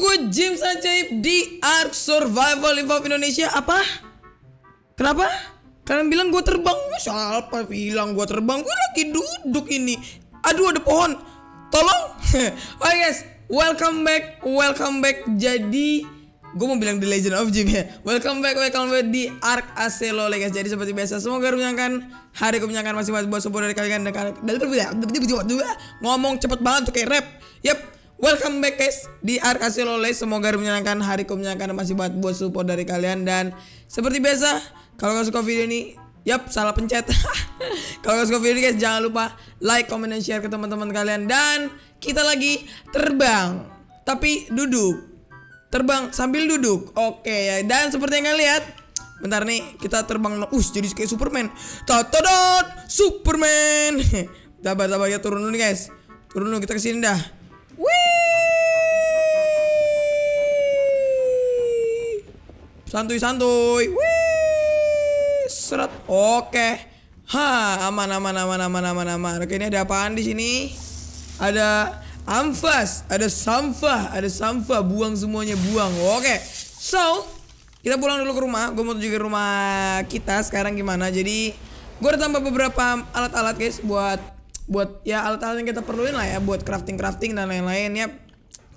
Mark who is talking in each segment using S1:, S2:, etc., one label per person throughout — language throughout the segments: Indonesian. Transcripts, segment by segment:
S1: gue James Ajaib di Ark Survival Evolve Indonesia Apa? Kenapa? Kalian bilang gue terbang Siapa bilang gue terbang? Gue lagi duduk ini Aduh ada pohon Tolong Oke guys Welcome back Welcome back Jadi Gue mau bilang di Legend of Jim ya Welcome back Welcome back di Ark Aselo guys Jadi seperti biasa Semoga menyenangkan Hari menyenangkan masih buat support dari kalian Dan kalian Ngomong cepet banget tuh kayak rap Yap Welcome back guys di Arkasi Lole. Semoga menyenangkan hari kumnya menyenangkan masih buat buat support dari kalian dan seperti biasa kalau kalian suka video ini, yap salah pencet. kalau kalian suka video ini guys jangan lupa like, comment dan share ke teman-teman kalian dan kita lagi terbang tapi duduk. Terbang sambil duduk. Oke ya. Dan seperti yang kalian lihat Bentar nih, kita terbang us jadi kayak Superman. Tadadot Superman. Sabar-sabar ya turun dulu nih guys. Turun dulu kita ke sini dah. Wih. Santuy-santuy. Wih. Seret. Oke. Ha, aman aman aman aman aman aman. Oke, ini ada apaan di sini? Ada amfas, ada sampah, ada sampah, buang semuanya, buang. Oke. So, kita pulang dulu ke rumah. Gue mau tunjukin rumah kita sekarang gimana. Jadi, gue udah tambah beberapa alat-alat guys buat buat ya alat-alat yang kita perluin lah ya buat crafting crafting dan lain-lain ya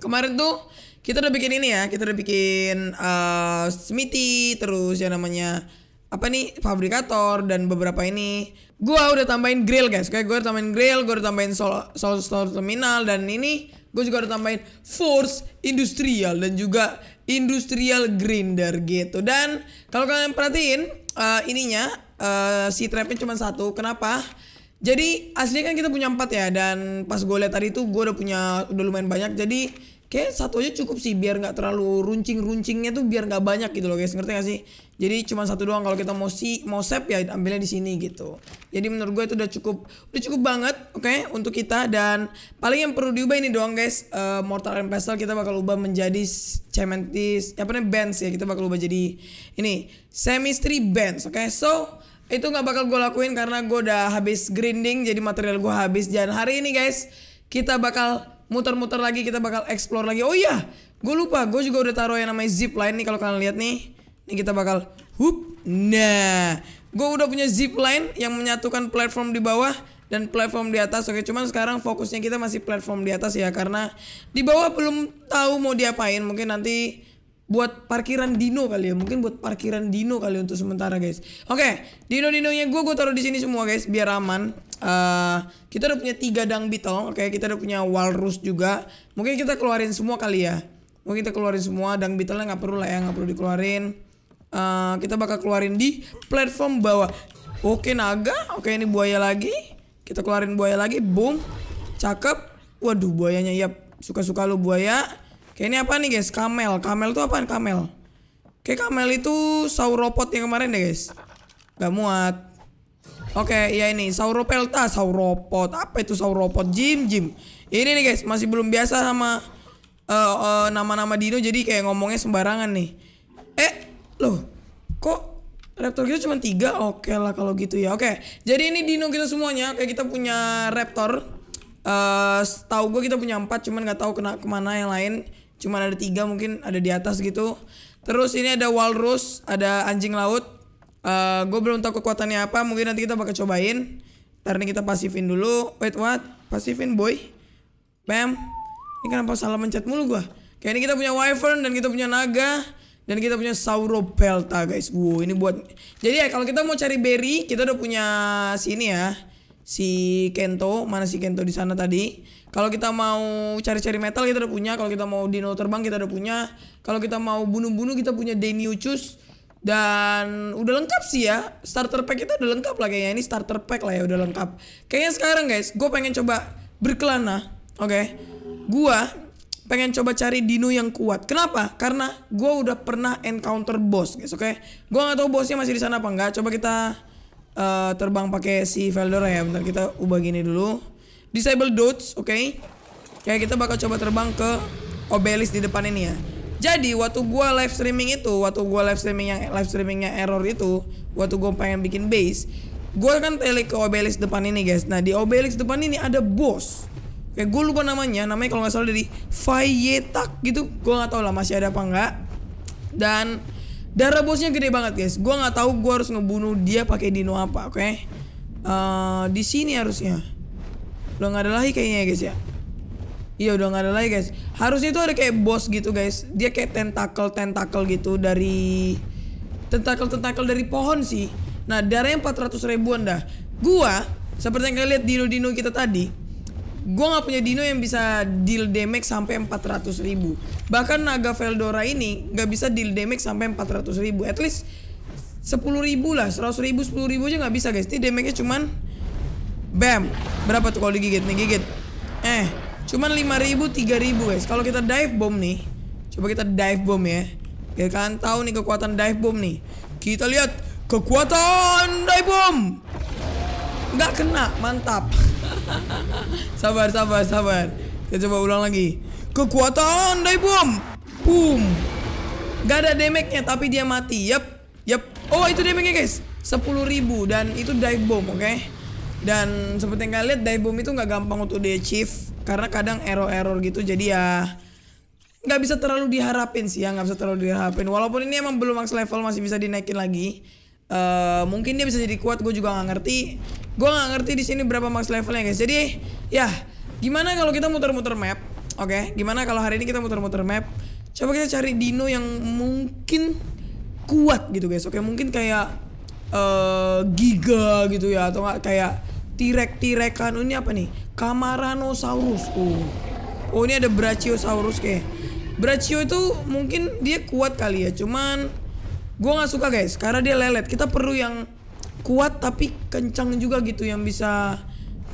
S1: kemarin tuh kita udah bikin ini ya kita udah bikin uh, eh, smithy terus yang namanya apa nih fabrikator dan beberapa ini gua udah tambahin grill guys kayak gua udah tambahin grill gua udah tambahin sol sol, sol terminal dan ini gua juga udah tambahin force industrial dan juga industrial grinder gitu dan kalau kalian perhatiin uh, ininya uh, si trapnya cuma satu kenapa jadi aslinya kan kita punya empat ya dan pas gue lihat tadi itu gue udah punya udah lumayan banyak jadi kayak satu aja cukup sih biar nggak terlalu runcing runcingnya tuh biar nggak banyak gitu loh guys ngerti gak sih? Jadi cuma satu doang kalau kita mau si mau sep ya ambilnya di sini gitu. Jadi menurut gue itu udah cukup udah cukup banget oke okay, untuk kita dan paling yang perlu diubah ini doang guys uh, mortar and pestle kita bakal ubah menjadi cementis apa namanya bands ya kita bakal ubah jadi ini street bands oke okay? so itu nggak bakal gue lakuin karena gue udah habis grinding jadi material gue habis dan hari ini guys kita bakal muter-muter lagi kita bakal explore lagi oh iya gue lupa gue juga udah taruh yang namanya zip line nih kalau kalian lihat nih nih kita bakal hup nah gue udah punya zip line yang menyatukan platform di bawah dan platform di atas oke cuman sekarang fokusnya kita masih platform di atas ya karena di bawah belum tahu mau diapain mungkin nanti buat parkiran Dino kali ya mungkin buat parkiran Dino kali untuk sementara guys oke okay, Dino nya gue gue taruh di sini semua guys biar aman uh, kita udah punya tiga dang beetle oke okay? kita udah punya walrus juga mungkin kita keluarin semua kali ya mungkin kita keluarin semua dang beetle nya nggak perlu lah ya nggak perlu dikeluarin uh, kita bakal keluarin di platform bawah oke okay, naga oke ini buaya lagi kita keluarin buaya lagi boom cakep waduh buayanya ya suka suka lo buaya Kayak ini apa nih guys? Kamel. Kamel itu apaan kamel? Kayak kamel itu sauropod yang kemarin deh guys. Gak muat. Oke, okay, ya ini sauropelta, sauropod. Apa itu sauropod? Jim, Jim. Ini nih guys, masih belum biasa sama eh, eh, nama-nama uh, uh, dino jadi kayak ngomongnya sembarangan nih. Eh, loh. Kok Raptor kita cuma tiga? Oke okay lah kalau gitu ya. Oke. Okay. Jadi ini dino kita semuanya. Kayak kita punya raptor. uh, eh, tahu gue kita punya empat, cuman nggak tahu kena kemana yang lain. Cuman ada tiga mungkin ada di atas gitu. Terus ini ada walrus, ada anjing laut. Uh, eh, gue belum tahu kekuatannya apa. Mungkin nanti kita bakal cobain. Ntar ini kita pasifin dulu. Wait what? Pasifin boy. Bam. Ini kenapa salah mencet mulu gue? Kayak ini kita punya wyvern dan kita punya naga dan kita punya sauropelta guys. Wow ini buat. Jadi ya kalau kita mau cari berry kita udah punya sini ya si Kento mana si Kento di sana tadi kalau kita mau cari-cari metal kita udah punya, kalau kita mau dino terbang kita udah punya, kalau kita mau bunuh-bunuh kita punya Deniuchus dan udah lengkap sih ya. Starter pack kita udah lengkap lah kayaknya. Ini starter pack lah ya udah lengkap. Kayaknya sekarang guys, gue pengen coba berkelana. Oke. Okay? Gua pengen coba cari dino yang kuat. Kenapa? Karena gue udah pernah encounter boss, guys. Oke, okay? gue nggak tahu bosnya masih di sana apa enggak. Coba kita uh, terbang pakai si Veldora ya. Bentar kita ubah gini dulu. Disable dodge, oke. Okay? Kayak kita bakal coba terbang ke obelis di depan ini ya. Jadi waktu gue live streaming itu, waktu gue live streaming yang live streamingnya error itu, waktu gue pengen bikin base, gue kan tele ke obelis depan ini guys. Nah di obelis depan ini ada boss. Kayak gue lupa namanya, namanya kalau nggak salah dari Fayetak gitu. Gue nggak tahu lah masih ada apa nggak. Dan darah bosnya gede banget guys. Gue nggak tahu gue harus ngebunuh dia pakai dino apa, oke? Okay? Uh, eh, di sini harusnya. Udah gak ada lagi kayaknya ya guys ya. Iya udah gak ada lagi guys. Harusnya itu ada kayak boss gitu guys. Dia kayak tentakel-tentakel gitu dari tentakel-tentakel dari pohon sih. Nah darahnya 400 ribuan dah. Gua seperti yang kalian lihat dino-dino kita tadi. Gua gak punya dino yang bisa deal damage sampai 400 ribu. Bahkan naga Veldora ini Gak bisa deal damage sampai 400 ribu. At least 10 ribu lah, 100 ribu, 10 ribu aja gak bisa guys. Ini damage-nya cuman Bam. Berapa tuh kalau digigit nih? Gigit. Eh, cuman 5000 3000 guys. Kalau kita dive bomb nih. Coba kita dive bomb ya. Biar kalian tahu nih kekuatan dive bomb nih. Kita lihat kekuatan dive bomb. Gak kena, mantap. sabar, sabar, sabar. Kita coba ulang lagi. Kekuatan dive bomb. Boom. Gak ada damage-nya tapi dia mati. Yep. Yep. Oh, itu damage-nya guys. 10.000 dan itu dive bomb, oke? Okay? dan seperti yang kalian lihat dive bomb itu nggak gampang untuk di achieve karena kadang error-error gitu jadi ya nggak bisa terlalu diharapin sih ya nggak bisa terlalu diharapin walaupun ini emang belum max level masih bisa dinaikin lagi uh, mungkin dia bisa jadi kuat gue juga nggak ngerti gue nggak ngerti di sini berapa max levelnya guys jadi ya gimana kalau kita muter-muter map oke okay? gimana kalau hari ini kita muter-muter map coba kita cari dino yang mungkin kuat gitu guys oke okay? mungkin kayak uh, giga gitu ya atau nggak kayak Tirek-tirekan. Oh, ini apa nih? Kamaranosaurus. Oh. Oh, ini ada Brachiosaurus kayak. Brachio itu mungkin dia kuat kali ya. Cuman gue nggak suka guys karena dia lelet. Kita perlu yang kuat tapi kencang juga gitu yang bisa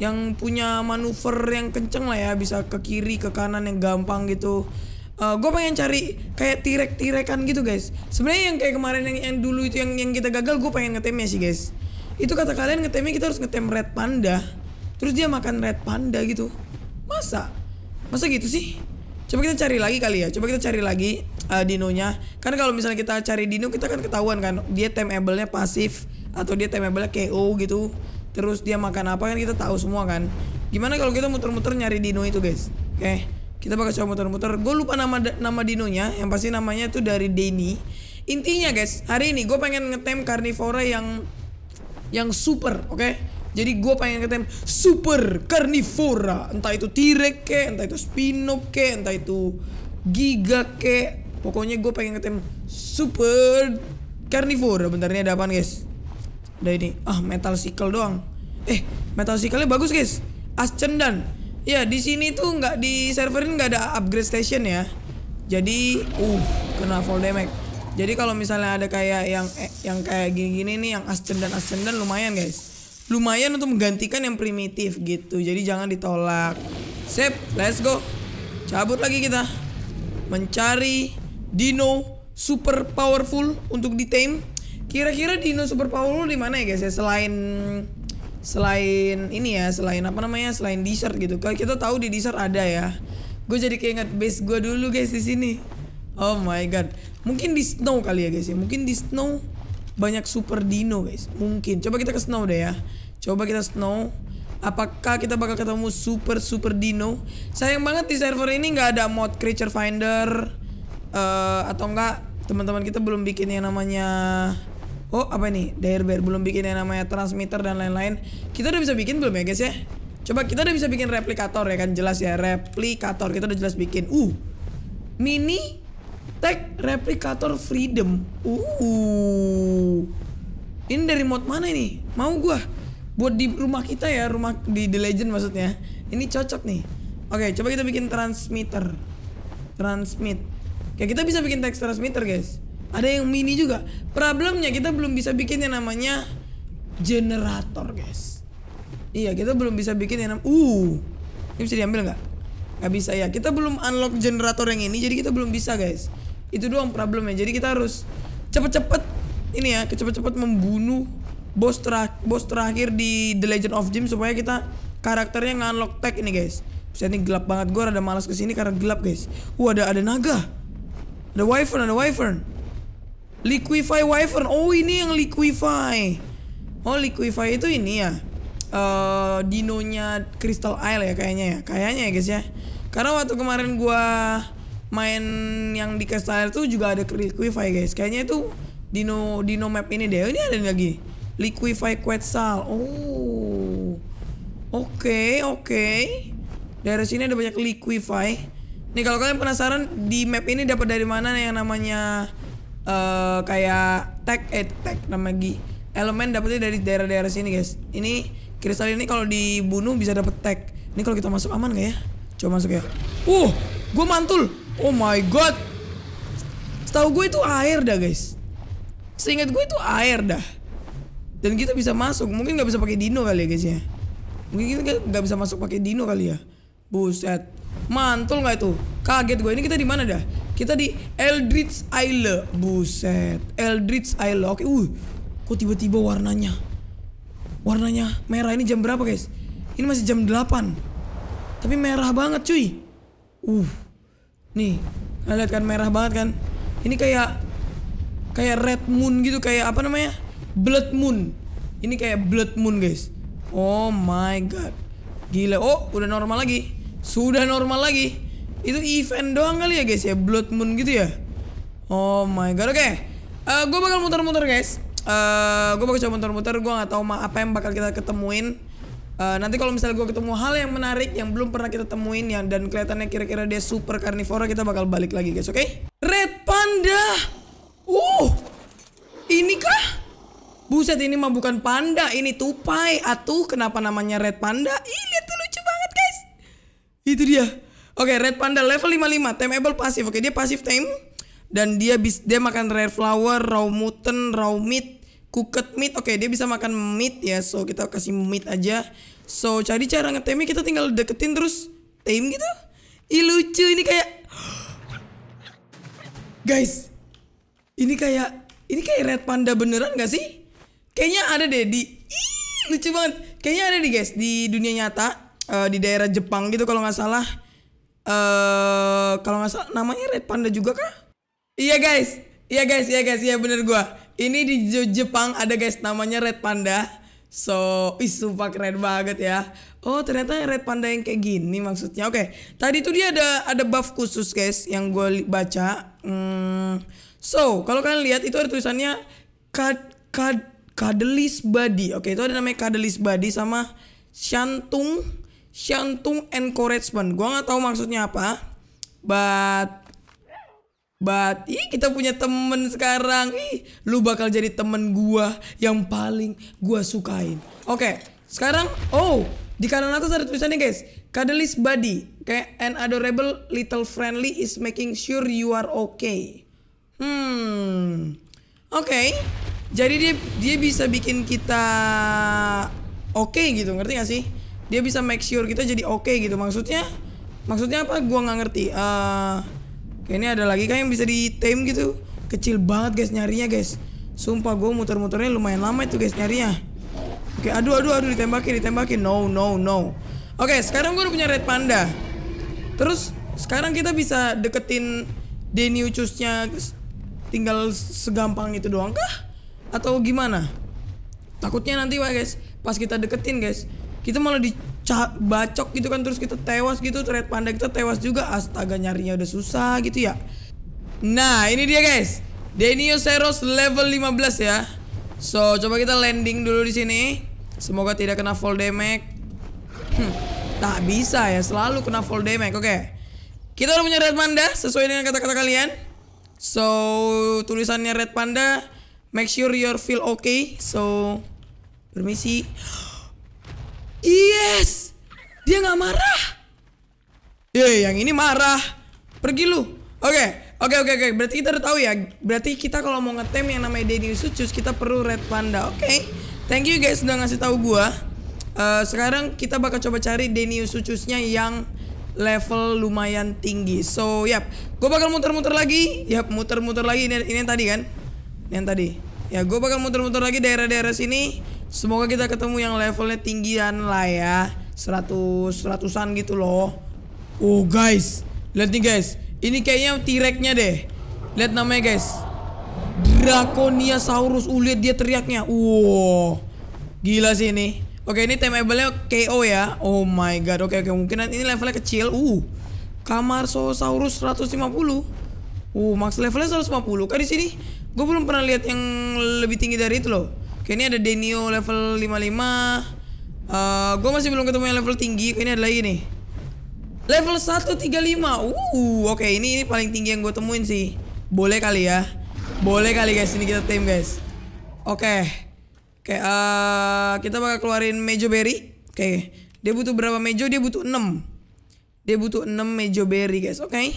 S1: yang punya manuver yang kenceng lah ya bisa ke kiri ke kanan yang gampang gitu uh, eh, gue pengen cari kayak tirek tirekan gitu guys sebenarnya yang kayak kemarin yang, yang dulu itu yang yang kita gagal gue pengen ngetemnya sih guys itu kata kalian ngetemnya kita harus ngetem red panda terus dia makan red panda gitu masa masa gitu sih coba kita cari lagi kali ya coba kita cari lagi uh, dinonya Karena kalau misalnya kita cari dino kita kan ketahuan kan dia temable-nya pasif atau dia temable-nya KO gitu terus dia makan apa kan kita tahu semua kan gimana kalau kita muter-muter nyari dino itu guys oke okay. kita bakal coba muter-muter gue lupa nama nama dinonya yang pasti namanya tuh dari Denny intinya guys hari ini gue pengen ngetem carnivora yang yang super, oke? Okay? Jadi gue pengen ketemu super carnivora, entah itu T-Rex ke, entah itu Spino ke, entah itu Giga ke. Pokoknya gue pengen ketemu super carnivora. Bentar ini ada apaan, guys? Ada ini. Ah, metal sickle doang. Eh, metal sickle bagus, guys. Ascendan. Ya, di sini tuh nggak di server ini nggak ada upgrade station ya. Jadi, uh, kena full damage. Jadi kalau misalnya ada kayak yang eh, yang kayak gini-gini nih yang ascendant ascendant lumayan guys. Lumayan untuk menggantikan yang primitif gitu. Jadi jangan ditolak. Sip, let's go. Cabut lagi kita. Mencari dino super powerful untuk di tame. Kira-kira dino super powerful di mana ya guys ya selain selain ini ya, selain apa namanya? Selain desert gitu. Kalau kita tahu di desert ada ya. Gue jadi keinget base gue dulu guys di sini. Oh my god. Mungkin di snow kali ya guys ya. Mungkin di snow banyak super dino guys. Mungkin. Coba kita ke snow deh ya. Coba kita snow. Apakah kita bakal ketemu super super dino? Sayang banget di server ini nggak ada mod creature finder uh, atau enggak teman-teman kita belum bikin yang namanya oh apa ini Dare Bear belum bikin yang namanya transmitter dan lain-lain. Kita udah bisa bikin belum ya guys ya? Coba kita udah bisa bikin replikator ya kan jelas ya replikator kita udah jelas bikin. Uh mini Tag Replicator freedom. Uh. Ini dari mod mana ini? Mau gua buat di rumah kita ya, rumah di The Legend maksudnya. Ini cocok nih. Oke, coba kita bikin transmitter. Transmit. Oke, kita bisa bikin teks transmitter, guys. Ada yang mini juga. Problemnya kita belum bisa bikin yang namanya generator, guys. Iya, kita belum bisa bikin yang namanya uh. Ini bisa diambil nggak? nggak bisa ya kita belum unlock generator yang ini jadi kita belum bisa guys itu doang problemnya jadi kita harus cepet-cepet ini ya cepet-cepet membunuh boss terakhir bos terakhir di The Legend of Jim supaya kita karakternya nge-unlock tag ini guys bisa ini gelap banget gue rada malas kesini karena gelap guys uh ada ada naga ada wyvern ada wyvern liquify wyvern oh ini yang liquify oh liquify itu ini ya uh, dinonya Crystal Isle ya kayaknya ya kayaknya ya guys ya karena waktu kemarin gua main yang di Crystal Isle tuh juga ada Liquify guys kayaknya itu dino dino map ini deh oh, ini ada lagi Liquify Quetzal oh oke okay, oke okay. dari sini ada banyak Liquify nih kalau kalian penasaran di map ini dapat dari mana yang namanya uh, kayak tag eh tag nama gi elemen dapetnya dari daerah-daerah sini guys ini Kristal ini kalau dibunuh bisa dapet tag. Ini kalau kita masuk aman gak ya? Coba masuk ya. Uh, gue mantul. Oh my god. Setahu gue itu air dah guys. Seingat gue itu air dah. Dan kita bisa masuk. Mungkin nggak bisa pakai dino kali ya guys ya. Mungkin kita nggak bisa masuk pakai dino kali ya. Buset. Mantul nggak itu? Kaget gue. Ini kita di mana dah? Kita di Eldritch Isle. Buset. Eldritch Isle. Oke. Uh. Kok tiba-tiba warnanya? warnanya merah ini jam berapa guys ini masih jam 8 tapi merah banget cuy uh nih kalian nah, lihat kan merah banget kan ini kayak kayak red moon gitu kayak apa namanya blood moon ini kayak blood moon guys oh my god gila oh udah normal lagi sudah normal lagi itu event doang kali ya guys ya blood moon gitu ya oh my god oke okay. uh, eh, gue bakal muter-muter guys uh, eh, gue bakal coba muter-muter gue nggak tahu apa yang bakal kita ketemuin Uh, nanti kalau misalnya gue ketemu hal yang menarik yang belum pernah kita temuin yang dan kelihatannya kira-kira dia super carnivora kita bakal balik lagi guys, oke? Okay? Red panda. Uh. Ini kah? Buset ini mah bukan panda, ini tupai. Atuh kenapa namanya red panda? Ih, lihat tuh lucu banget guys. Itu dia. Oke, okay, red panda level 55, tameable pasif. Oke, okay, dia pasif time dan dia bis dia makan rare flower, raw mutton, raw meat, cooked meat. Oke, okay, dia bisa makan meat ya. So kita kasih meat aja. So cari cara ngetemi kita tinggal deketin terus tame gitu. Ih lucu ini kayak Guys, ini kayak ini kayak red panda beneran gak sih? Kayaknya ada deh di Ih, lucu banget. Kayaknya ada nih guys di dunia nyata uh, di daerah Jepang gitu kalau nggak salah. Eh uh, kalau nggak salah namanya red panda juga kah? Iya guys, iya guys, iya guys, iya bener gua. Ini di Jepang ada guys namanya Red Panda. So, ih sumpah keren banget ya. Oh, ternyata Red Panda yang kayak gini maksudnya. Oke, okay. tadi tuh dia ada ada buff khusus guys yang gue baca. Hmm. So, kalau kalian lihat itu ada tulisannya kad kad kadelis body. Oke, okay, itu ada namanya kadelis body sama shantung shantung encouragement. Gua nggak tahu maksudnya apa. But But ih kita punya temen sekarang ih lu bakal jadi temen gua yang paling gua sukain. Oke okay, sekarang oh di kanan atas ada tulisannya guys Cuddly's Buddy kayak an adorable little friendly is making sure you are okay. Hmm oke okay. jadi dia dia bisa bikin kita oke okay gitu ngerti gak sih? Dia bisa make sure kita jadi oke okay gitu maksudnya maksudnya apa? Gua gak ngerti. Uh, ini ada lagi kan yang bisa di tame gitu. Kecil banget guys nyarinya guys. Sumpah gue muter-muternya lumayan lama itu guys nyarinya. Oke, aduh aduh aduh ditembakin ditembakin. No no no. Oke, sekarang gue udah punya red panda. Terus sekarang kita bisa deketin Deniuchusnya tinggal segampang itu doang kah? Atau gimana? Takutnya nanti wah guys, pas kita deketin guys, kita malah di bacok gitu kan terus kita tewas gitu red panda kita tewas juga astaga nyarinya udah susah gitu ya nah ini dia guys Denio Seros level 15 ya so coba kita landing dulu di sini semoga tidak kena full damage hmm, tak bisa ya selalu kena full damage oke okay. kita udah punya red panda sesuai dengan kata-kata kalian so tulisannya red panda make sure you feel okay so permisi Yes. Dia nggak marah. Yeah, iya, yang ini marah. Pergi lu. Oke. Okay. Oke okay, oke okay, oke, okay. berarti kita udah tahu ya. Berarti kita kalau mau ngetem yang namanya Denny Sucus kita perlu Red Panda. Oke. Okay. Thank you guys sudah ngasih tahu gua. Uh, sekarang kita bakal coba cari Denny Sucusnya yang level lumayan tinggi. So, yap. Gue bakal muter-muter lagi. Yap, muter-muter lagi ini, ini yang tadi kan? Ini yang tadi. Ya, gue bakal muter-muter lagi daerah-daerah sini Semoga kita ketemu yang levelnya tinggian lah ya. seratus seratusan gitu loh. Oh guys, lihat nih guys. Ini kayaknya t deh. Lihat namanya guys. Draconia Saurus. Uh, dia teriaknya. Wow. Gila sih ini. Oke, ini timeable-nya KO ya. Oh my god. Oke, oke. Mungkin ini levelnya kecil. Uh. Kamar Saurus seratus lima puluh. Uh, max levelnya seratus 150. Kayak di sini gue belum pernah lihat yang lebih tinggi dari itu loh. Oke ini ada Denio level 55 uh, Gue masih belum ketemu yang level tinggi Oke ini ada lagi nih Level 135 uh, Oke ini, ini paling tinggi yang gue temuin sih Boleh kali ya Boleh kali guys ini kita tim guys Oke Oke uh, Kita bakal keluarin Mejo Berry Oke Dia butuh berapa Mejo? Dia butuh 6 dia butuh 6 mejo berry guys, oke? Okay?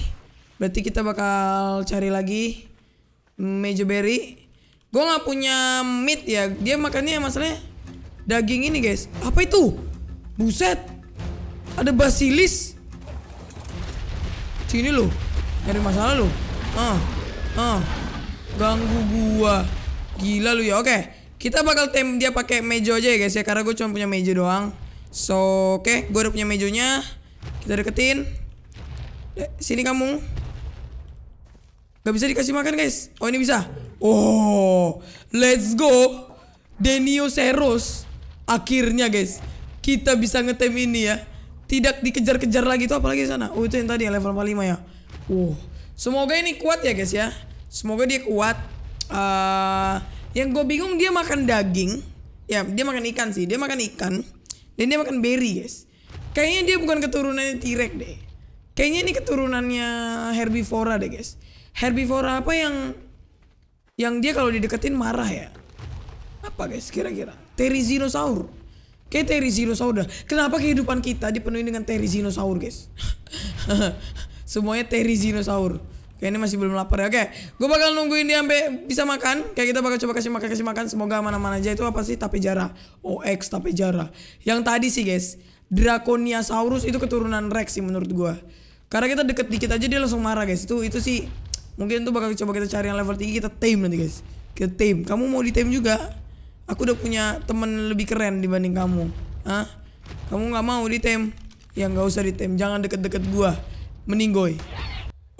S1: Berarti kita bakal cari lagi mejo berry. Gue gak punya meat ya. Dia makannya masalahnya daging ini guys. Apa itu? Buset. Ada basilis. Sini loh. Nyari masalah loh. Ah. Ah. Ganggu gua. Gila lu ya. Oke. Kita bakal tem dia pakai mejo aja ya guys ya. Karena gue cuma punya mejo doang. So, oke. Okay. Gue udah punya mejonya. Kita deketin. Eh, sini kamu. Gak bisa dikasih makan guys. Oh ini bisa. Oh, let's go. Denio Seros. Akhirnya guys, kita bisa ngetem ini ya. Tidak dikejar-kejar lagi tuh apalagi sana. Oh itu yang tadi yang level 45 ya. Uh, semoga ini kuat ya guys ya. Semoga dia kuat. Uh, yang gue bingung dia makan daging. Ya dia makan ikan sih. Dia makan ikan. Dan dia makan berry guys. Kayaknya dia bukan keturunannya T-Rex deh. Kayaknya ini keturunannya herbivora deh guys herbivora apa yang yang dia kalau dideketin marah ya? Apa guys kira-kira? Terizinosaur. Kayak terizinosaur dah. Kenapa kehidupan kita dipenuhi dengan terizinosaur guys? Semuanya terizinosaur. ini masih belum lapar ya. Oke, gue bakal nungguin dia sampai bisa makan. Kayak kita bakal coba kasih makan kasih makan. Semoga mana-mana aja itu apa sih tapi jarah. OX tapi jarah. Yang tadi sih guys, Draconiasaurus itu keturunan Rex sih menurut gue. Karena kita deket dikit aja dia langsung marah guys. Itu itu sih Mungkin tuh bakal coba kita cari yang level tinggi kita tim nanti guys. Kita tim Kamu mau di team juga? Aku udah punya temen lebih keren dibanding kamu. Hah? Kamu nggak mau di team Ya nggak usah di team Jangan deket-deket gua. Meninggoy.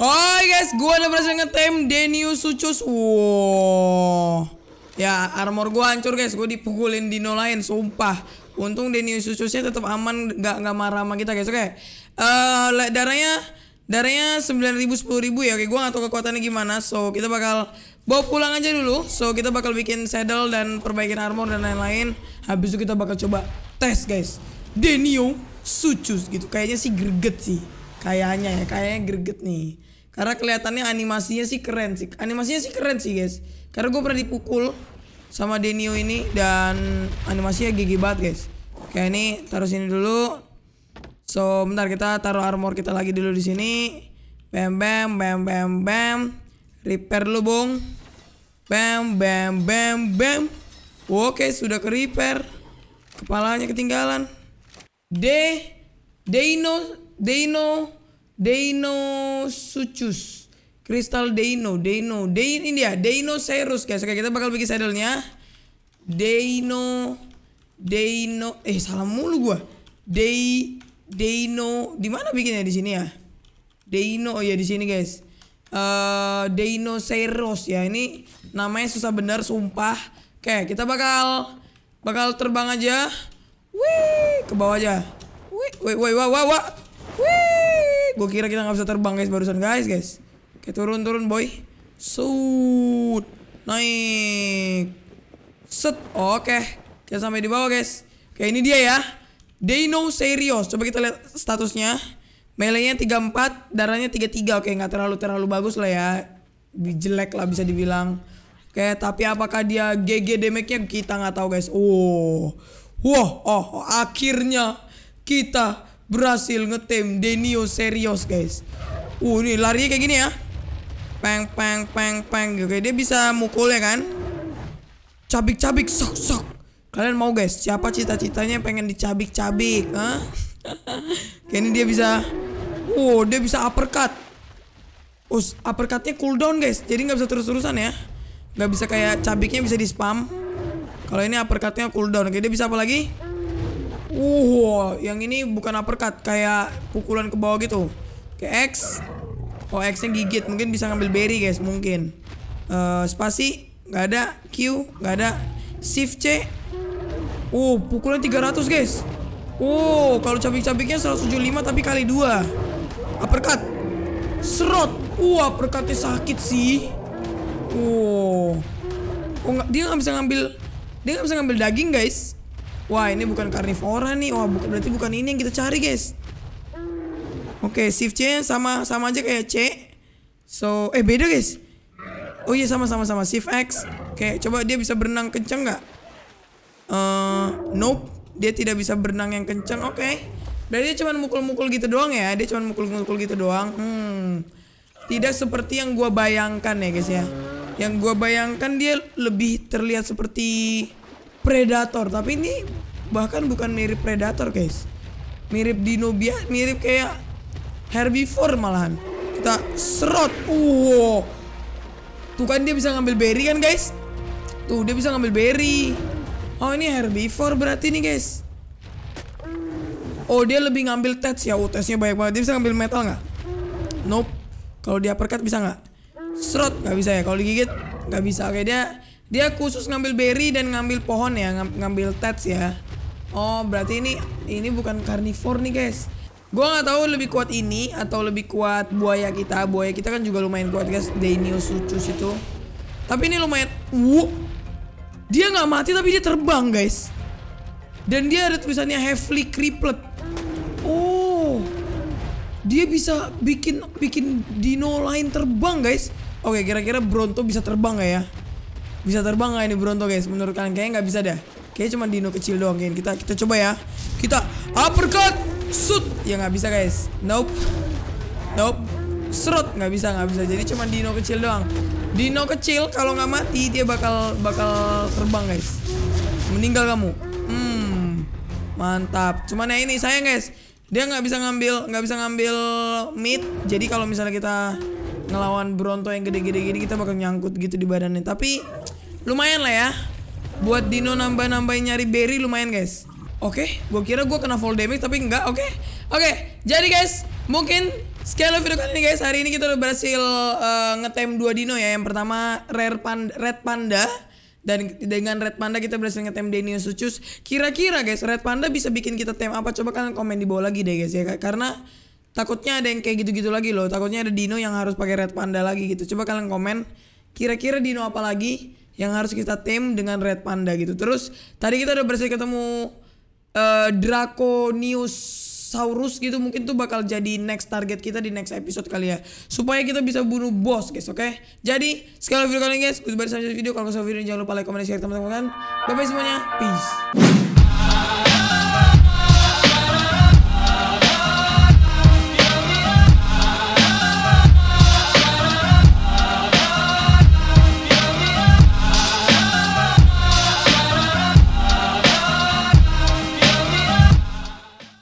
S1: Oh guys, gua udah berhasil ngetem Denius Sucus. Wow. Ya, armor gua hancur guys. Gua dipukulin dino lain, sumpah. Untung Denius Sucusnya tetap aman, nggak nggak marah sama kita guys. Oke. Okay. Uh, eh, darahnya Darahnya 9000 10000 ya. Oke, gua gak tahu kekuatannya gimana. So, kita bakal bawa pulang aja dulu. So, kita bakal bikin saddle dan perbaikin armor dan lain-lain. Habis itu kita bakal coba tes, guys. Denio Sucus gitu. Kayaknya sih greget sih. Kayaknya ya, kayaknya greget nih. Karena kelihatannya animasinya sih keren sih. Animasinya sih keren sih, guys. Karena gue pernah dipukul sama Denio ini dan animasinya gigi banget, guys. Kayak ini taruh sini dulu. So, bentar kita taruh armor kita lagi dulu di sini. Bam bam bam bam bam. Repair lu, Bung. Bam bam bam bam. Oke, sudah ke repair. Kepalanya ketinggalan. D Deino Deino Deino Sucus. Kristal Deino, Deino, Deino ini ya, Deinosaurus guys. Oke, kita bakal bikin saddle-nya. Deino Deino eh salah mulu gua. Dei Deino di mana bikinnya di sini ya? Deino oh ya di sini guys. Uh, eh, Deino Seros ya ini namanya susah bener sumpah. Oke, kita bakal bakal terbang aja. Wih, ke bawah aja. Wih, wih, wih, wah, wah, wah. Wih, gue kira kita nggak bisa terbang guys barusan guys guys. Oke turun turun boy. Sud, naik. Set, oke. Kita sampai di bawah guys. Oke ini dia ya know serius, Coba kita lihat statusnya. Melee-nya 34, darahnya 33. Oke, nggak terlalu terlalu bagus lah ya. Jelek lah bisa dibilang. Oke, tapi apakah dia GG damage-nya kita nggak tahu, guys. Oh. Wah, oh, oh, akhirnya kita berhasil ngetem Denio serius guys. Uh, ini lari kayak gini ya. Peng peng peng peng. Oke, dia bisa mukul ya kan? Cabik-cabik sok sok. Kalian mau guys, siapa cita-citanya pengen dicabik-cabik? Hah? Kayaknya dia bisa Wow, oh, dia bisa uppercut Us, uppercutnya cooldown guys Jadi nggak bisa terus-terusan ya Nggak bisa kayak cabiknya bisa di spam Kalau ini uppercutnya cooldown Oke, dia bisa apa lagi? Uh, wow, yang ini bukan uppercut Kayak pukulan ke bawah gitu Oke, X Oh, X-nya gigit Mungkin bisa ngambil berry guys, mungkin uh, Spasi, nggak ada Q, nggak ada Shift C Uh, pukulan 300, guys. Oh, kalau cabik-cabiknya 175 tapi kali 2. Uppercut. Serot. Uh, uppercutnya sakit sih. Oh. Oh, dia nggak bisa ngambil dia nggak bisa ngambil daging, guys. Wah, ini bukan karnivora nih. Wah, bukan berarti bukan ini yang kita cari, guys. Oke, okay, shift C sama sama aja kayak C. So, eh beda, guys. Oh iya sama sama sama shift X. Oke, okay, coba dia bisa berenang kenceng nggak? Eh, nope, dia tidak bisa berenang yang kencang. Oke. Okay. Berarti dia cuma mukul-mukul gitu doang ya. Dia cuma mukul-mukul gitu doang. Hmm. Tidak seperti yang gue bayangkan ya, guys ya. Yang gue bayangkan dia lebih terlihat seperti predator, tapi ini bahkan bukan mirip predator, guys. Mirip dinobia, mirip kayak herbivore malahan. Kita serot. Wow. Tuh kan dia bisa ngambil berry kan, guys? Tuh, dia bisa ngambil berry. Oh ini herbivore berarti nih guys. Oh dia lebih ngambil tats ya. Oh tetsnya banyak banget. Dia bisa ngambil metal nggak? Nope. Kalau dia perkat bisa nggak? Serot nggak bisa ya. Kalau digigit nggak bisa. Oke dia dia khusus ngambil berry dan ngambil pohon ya. ngambil tats ya. Oh berarti ini ini bukan carnivore nih guys. gue nggak tahu lebih kuat ini atau lebih kuat buaya kita. Buaya kita kan juga lumayan kuat guys. Denius lucu itu. Tapi ini lumayan. Wuh, dia nggak mati tapi dia terbang guys. Dan dia ada tulisannya heavily crippled. Oh. Dia bisa bikin bikin dino lain terbang guys. Oke kira-kira Bronto bisa terbang gak ya? Bisa terbang gak ini Bronto guys? Menurut kalian kayaknya nggak bisa deh. Kayaknya cuma dino kecil doang kayaknya. Kita kita coba ya. Kita uppercut. Shoot. Ya nggak bisa guys. Nope. Nope. Serut nggak bisa nggak bisa. Jadi cuma dino kecil doang. Dino kecil kalau nggak mati dia bakal bakal terbang guys. Meninggal kamu. Hmm, mantap. Cuman ya ini sayang guys. Dia nggak bisa ngambil nggak bisa ngambil mid. Jadi kalau misalnya kita ngelawan Bronto yang gede-gede gini kita bakal nyangkut gitu di badannya. Tapi lumayan lah ya. Buat Dino nambah-nambahin nyari berry lumayan guys. Oke, okay, gue kira gue kena full damage tapi enggak. Oke, okay. oke. Okay, jadi guys, mungkin Sekian video kali ini guys, hari ini kita udah berhasil uh, eh, ngetem dua dino ya. Yang pertama rare panda, red panda dan dengan red panda kita berhasil ngetem Denio Sucus. Kira-kira guys, red panda bisa bikin kita tem apa? Coba kalian komen di bawah lagi deh guys ya. Karena takutnya ada yang kayak gitu-gitu lagi loh. Takutnya ada dino yang harus pakai red panda lagi gitu. Coba kalian komen kira-kira dino apa lagi yang harus kita tem dengan red panda gitu. Terus tadi kita udah berhasil ketemu uh, Draconius Saurus gitu mungkin tuh bakal jadi next target kita di next episode kali ya. Supaya kita bisa bunuh bos guys, oke? Okay? Jadi, sekali video kali ini guys, baru sampai video. Kalau kalian suka video jangan lupa like, comment, share teman-teman. Bye bye semuanya. Peace.